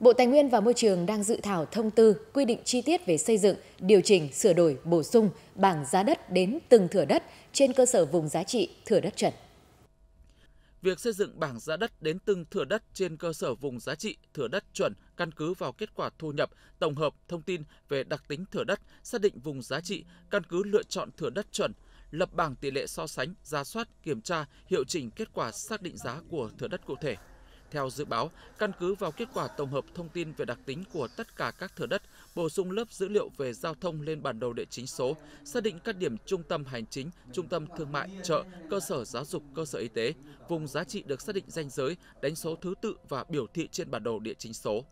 Bộ Tài nguyên và Môi trường đang dự thảo thông tư quy định chi tiết về xây dựng, điều chỉnh, sửa đổi, bổ sung bảng giá đất đến từng thửa đất trên cơ sở vùng giá trị thửa đất chuẩn. Việc xây dựng bảng giá đất đến từng thửa đất trên cơ sở vùng giá trị thửa đất chuẩn căn cứ vào kết quả thu nhập, tổng hợp thông tin về đặc tính thửa đất, xác định vùng giá trị, căn cứ lựa chọn thửa đất chuẩn, lập bảng tỷ lệ so sánh, ra soát, kiểm tra, hiệu chỉnh kết quả xác định giá của thửa đất cụ thể. Theo dự báo, căn cứ vào kết quả tổng hợp thông tin về đặc tính của tất cả các thửa đất, bổ sung lớp dữ liệu về giao thông lên bản đồ địa chính số, xác định các điểm trung tâm hành chính, trung tâm thương mại, chợ, cơ sở giáo dục, cơ sở y tế, vùng giá trị được xác định danh giới, đánh số thứ tự và biểu thị trên bản đồ địa chính số.